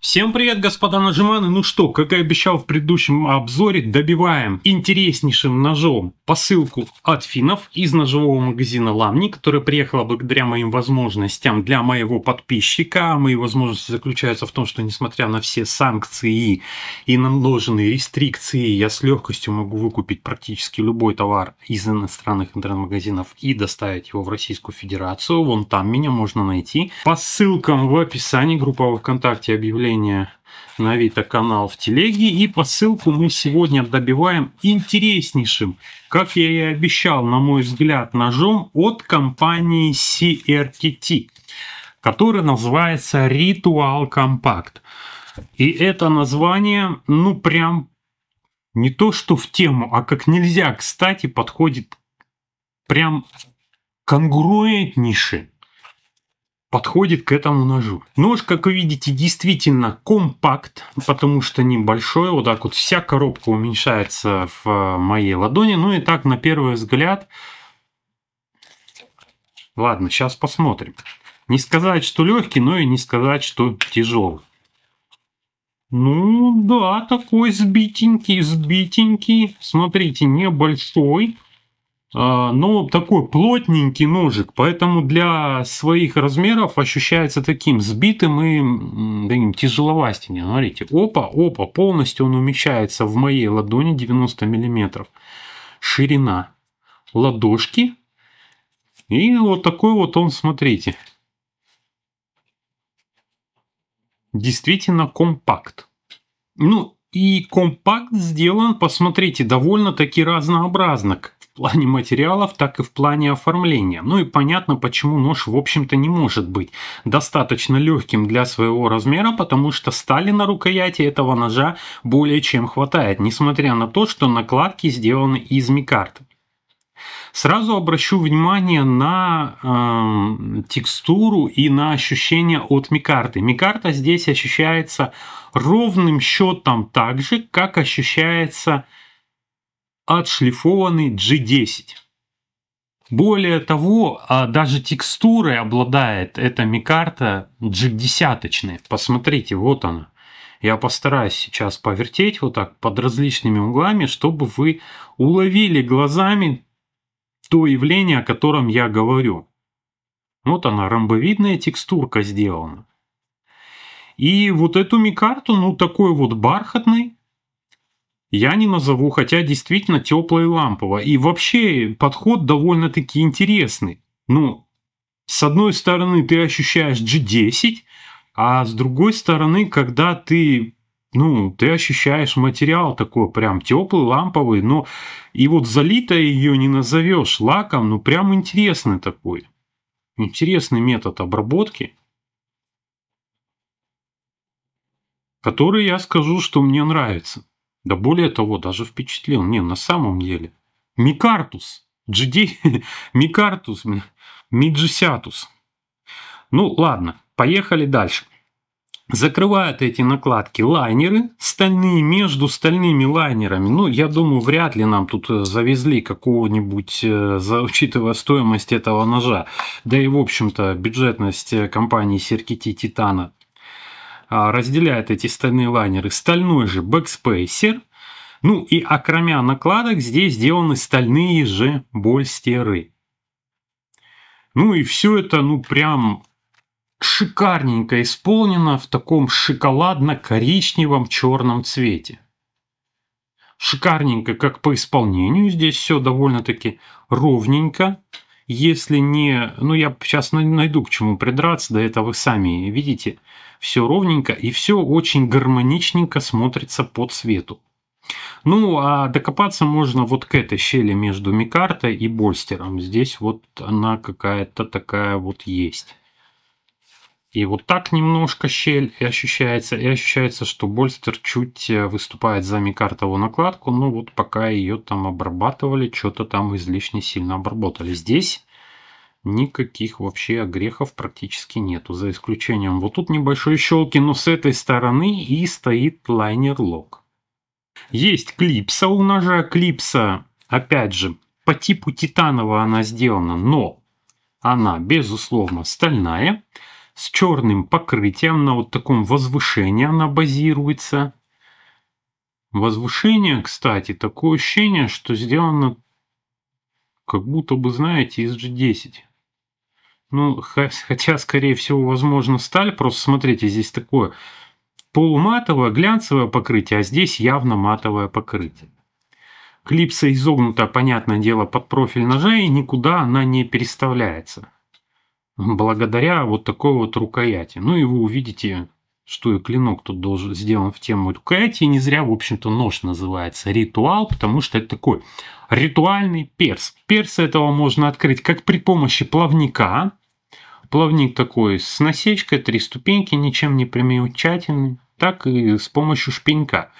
Всем привет, господа нажиманы! Ну что, как и обещал в предыдущем обзоре, добиваем интереснейшим ножом посылку от финнов из ножевого магазина Ламни, которая приехала благодаря моим возможностям для моего подписчика. Мои возможности заключаются в том, что несмотря на все санкции и наложенные рестрикции, я с легкостью могу выкупить практически любой товар из иностранных интернет-магазинов и доставить его в Российскую Федерацию. Вон там меня можно найти. По ссылкам в описании группа ВКонтакте объявляется объявление на Авито канал в телеге. И посылку мы сегодня добиваем интереснейшим, как я и обещал, на мой взгляд, ножом от компании CRTT, который называется Ritual Compact. И это название, ну прям не то что в тему, а как нельзя, кстати, подходит прям конгруентнейше подходит к этому ножу. Нож, как вы видите, действительно компакт, потому что небольшой. Вот так вот вся коробка уменьшается в э, моей ладони. Ну и так, на первый взгляд... Ладно, сейчас посмотрим. Не сказать, что легкий, но и не сказать, что тяжелый. Ну да, такой сбитенький, сбитенький. Смотрите, небольшой. А, но такой плотненький ножик, поэтому для своих размеров ощущается таким сбитым и таким тяжеловастеньким. Смотрите, опа, опа, полностью он умещается в моей ладони 90 мм. Ширина ладошки. И вот такой вот он, смотрите. Действительно компакт. Ну и компакт сделан, посмотрите, довольно-таки разнообразно плане материалов, так и в плане оформления. Ну и понятно, почему нож, в общем-то, не может быть достаточно легким для своего размера, потому что стали на рукояти этого ножа более чем хватает, несмотря на то, что накладки сделаны из микарты. Сразу обращу внимание на э, текстуру и на ощущение от микарты. Микарта здесь ощущается ровным счетом так же, как ощущается отшлифованный G10. Более того, а даже текстуры обладает эта микарта G10. Посмотрите, вот она. Я постараюсь сейчас повертеть вот так под различными углами, чтобы вы уловили глазами то явление, о котором я говорю. Вот она, ромбовидная текстурка сделана. И вот эту микарту, ну такой вот бархатный, я не назову, хотя действительно теплое лампово. И вообще подход довольно-таки интересный. Ну, с одной стороны, ты ощущаешь G10, а с другой стороны, когда ты ну, ты ощущаешь материал такой прям теплый, ламповый, но и вот залитая ее не назовешь лаком, ну прям интересный такой. Интересный метод обработки, который я скажу, что мне нравится. Да более того, даже впечатлил. Не, на самом деле. Микартус. GD. Микартус. Миджисятус. Ну ладно, поехали дальше. Закрывают эти накладки лайнеры стальные между стальными лайнерами. Ну, я думаю, вряд ли нам тут э, завезли какого-нибудь, э, учитывая стоимость этого ножа. Да и, в общем-то, бюджетность э, компании Серкити Титана а, разделяет эти стальные лайнеры стальной же бэкспейсер. Ну и окромя накладок здесь сделаны стальные же больстеры. Ну и все это, ну прям шикарненько исполнено в таком шоколадно-коричневом черном цвете. Шикарненько как по исполнению, здесь все довольно-таки ровненько если не... Ну, я сейчас найду к чему придраться, до этого вы сами видите. Все ровненько и все очень гармоничненько смотрится по цвету. Ну, а докопаться можно вот к этой щели между Микартой и Больстером. Здесь вот она какая-то такая вот есть. И вот так немножко щель и ощущается, и ощущается, что больстер чуть э, выступает за микартовую накладку, но вот пока ее там обрабатывали, что-то там излишне сильно обработали. Здесь никаких вообще огрехов практически нету, за исключением вот тут небольшой щелки, но с этой стороны и стоит лайнер-лок. Есть клипса у ножа, клипса, опять же, по типу титанового она сделана, но она, безусловно, стальная с черным покрытием, на вот таком возвышении она базируется. Возвышение, кстати, такое ощущение, что сделано как будто бы, знаете, из G10. Ну, хотя, скорее всего, возможно, сталь. Просто смотрите, здесь такое полуматовое, глянцевое покрытие, а здесь явно матовое покрытие. Клипса изогнута, понятное дело, под профиль ножа, и никуда она не переставляется благодаря вот такой вот рукояти. Ну и вы увидите, что и клинок тут должен сделан в тему рукояти. И не зря, в общем-то, нож называется ритуал, потому что это такой ритуальный перс. Перс этого можно открыть как при помощи плавника. Плавник такой с насечкой, три ступеньки, ничем не примечательный, так и с помощью шпенька.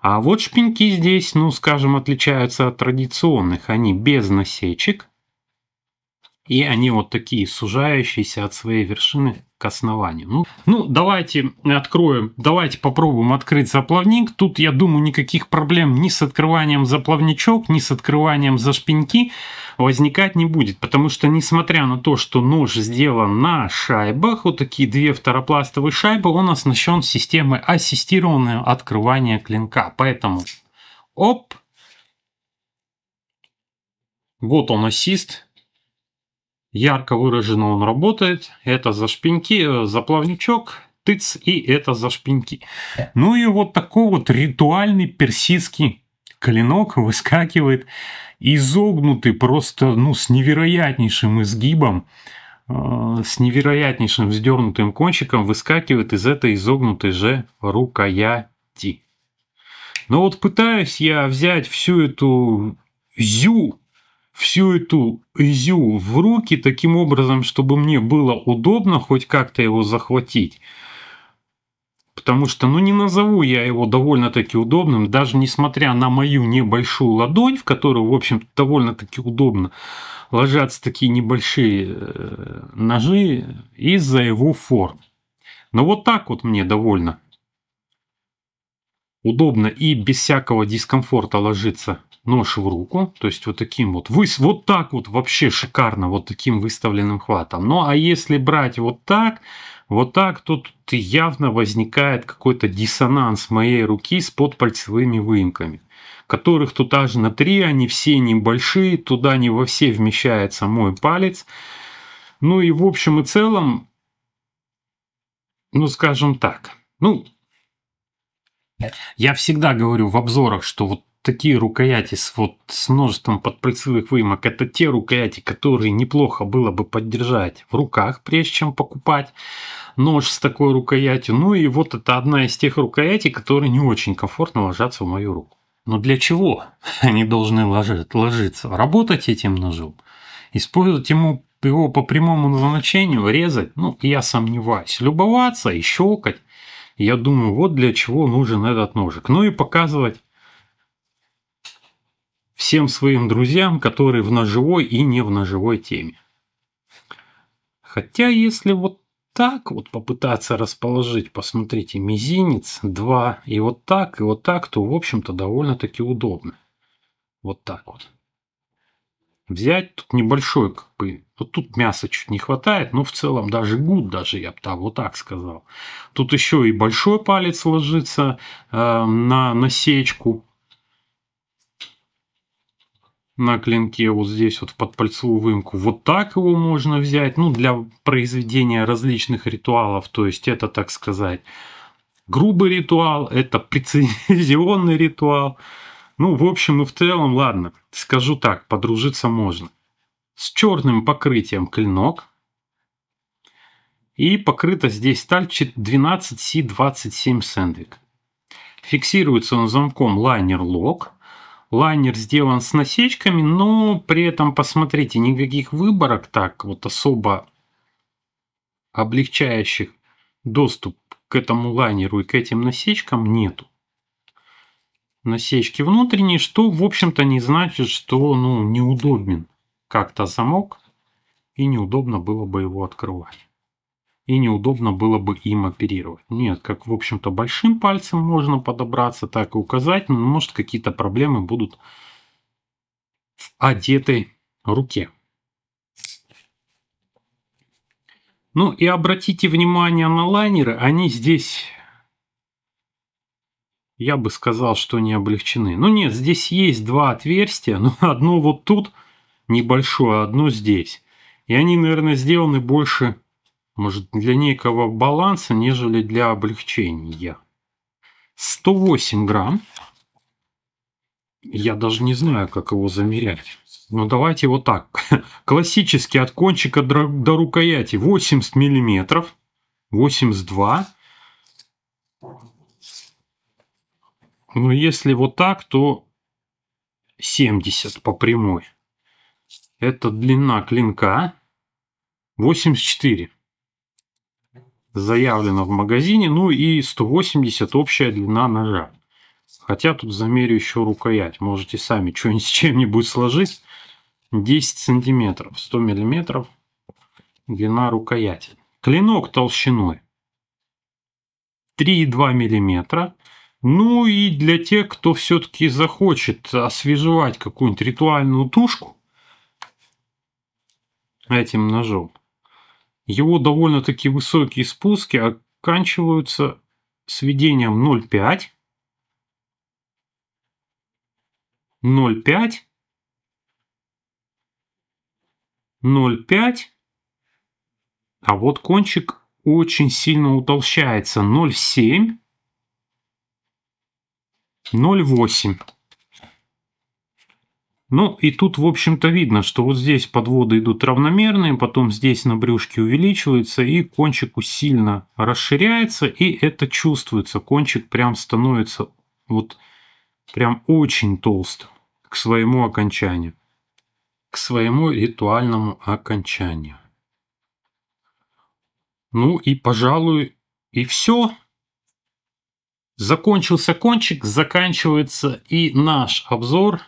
А вот шпеньки здесь, ну, скажем, отличаются от традиционных. Они без насечек, и они вот такие, сужающиеся от своей вершины к основанию. Ну, ну, давайте откроем, давайте попробуем открыть заплавник. Тут, я думаю, никаких проблем ни с открыванием заплавничок, ни с открыванием за зашпиньки возникать не будет, потому что, несмотря на то, что нож сделан на шайбах, вот такие две второпластовые шайбы, он оснащен системой ассистированного открывания клинка. Поэтому, оп, вот он ассист, Ярко выраженно он работает. Это за шпеньки, э, за плавничок, тыц и это за шпеньки. Ну и вот такой вот ритуальный персидский клинок выскакивает изогнутый просто ну, с невероятнейшим изгибом, э, с невероятнейшим вздернутым кончиком выскакивает из этой изогнутой же рукояти. Но вот пытаюсь я взять всю эту зю всю эту изю в руки таким образом, чтобы мне было удобно хоть как-то его захватить. Потому что, ну, не назову я его довольно-таки удобным, даже несмотря на мою небольшую ладонь, в которую, в общем довольно-таки удобно ложатся такие небольшие э, ножи из-за его форм. Но вот так вот мне довольно удобно и без всякого дискомфорта ложится нож в руку, то есть вот таким вот, вы, вот так вот вообще шикарно, вот таким выставленным хватом. Ну а если брать вот так, вот так, то тут явно возникает какой-то диссонанс моей руки с подпальцевыми выемками, которых тут аж на три, они все небольшие, туда не во все вмещается мой палец. Ну и в общем и целом, ну скажем так, ну я всегда говорю в обзорах, что вот такие рукояти с, вот, с множеством подпальцевых выемок, это те рукояти, которые неплохо было бы поддержать в руках, прежде чем покупать нож с такой рукоятью. Ну и вот это одна из тех рукоятей, которые не очень комфортно ложатся в мою руку. Но для чего они должны ложиться? Работать этим ножом, использовать ему его по прямому назначению, резать, ну, я сомневаюсь, любоваться и щелкать. Я думаю, вот для чего нужен этот ножик. Ну и показывать всем своим друзьям, которые в ножевой и не в ножевой теме. Хотя, если вот так вот попытаться расположить, посмотрите, мизинец, два и вот так, и вот так, то, в общем-то, довольно-таки удобно. Вот так вот взять, тут небольшой как бы, вот тут мяса чуть не хватает, но в целом даже гуд, даже я бы так, вот так сказал. Тут еще и большой палец ложится э, на насечку, на клинке вот здесь вот в подпальцевую выемку. Вот так его можно взять, ну, для произведения различных ритуалов, то есть это, так сказать, грубый ритуал, это прецизионный ритуал, ну, в общем и ну, в целом, ладно, скажу так, подружиться можно. С черным покрытием клинок. И покрыто здесь сталь 12C27 Sandvik. Фиксируется он замком лайнер лок. Лайнер сделан с насечками, но при этом, посмотрите, никаких выборок так вот особо облегчающих доступ к этому лайнеру и к этим насечкам нету насечки внутренней, что, в общем-то, не значит, что ну, неудобен как-то замок, и неудобно было бы его открывать. И неудобно было бы им оперировать. Нет, как, в общем-то, большим пальцем можно подобраться, так и указать, но, может, какие-то проблемы будут в одетой руке. Ну и обратите внимание на лайнеры, они здесь я бы сказал, что они облегчены. Ну нет, здесь есть два отверстия, но одно вот тут небольшое, одно здесь. И они, наверное, сделаны больше, может, для некого баланса, нежели для облегчения. 108 грамм. Я даже не знаю, как его замерять. Но ну, давайте вот так. Классический от кончика до рукояти 80 миллиметров, 82 мм. Ну, если вот так, то 70 по прямой. Это длина клинка 84. Заявлено в магазине. Ну и 180 общая длина ножа. Хотя тут замерю еще рукоять. Можете сами что-нибудь с чем-нибудь сложить. 10 сантиметров, 100 миллиметров длина рукояти. Клинок толщиной 3,2 миллиметра. Ну и для тех, кто все-таки захочет освежевать какую-нибудь ритуальную тушку этим ножом, его довольно-таки высокие спуски оканчиваются сведением 0,5, 0,5, 0,5, а вот кончик очень сильно утолщается 0,7, 0,8. Ну и тут, в общем-то, видно, что вот здесь подводы идут равномерные, потом здесь на брюшке увеличивается и кончик сильно расширяется, и это чувствуется. Кончик прям становится вот прям очень толстым к своему окончанию, к своему ритуальному окончанию. Ну и, пожалуй, и все. Закончился кончик, заканчивается и наш обзор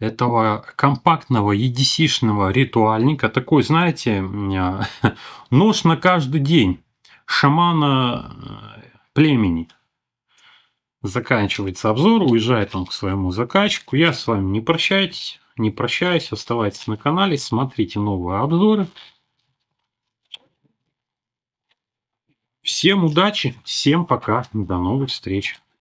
этого компактного EDC-шного ритуальника. Такой, знаете, нож на каждый день шамана э, племени. Заканчивается обзор, уезжает он к своему заказчику. Я с вами не прощаюсь, не прощаюсь, оставайтесь на канале, смотрите новые обзоры. Всем удачи, всем пока, до новых встреч.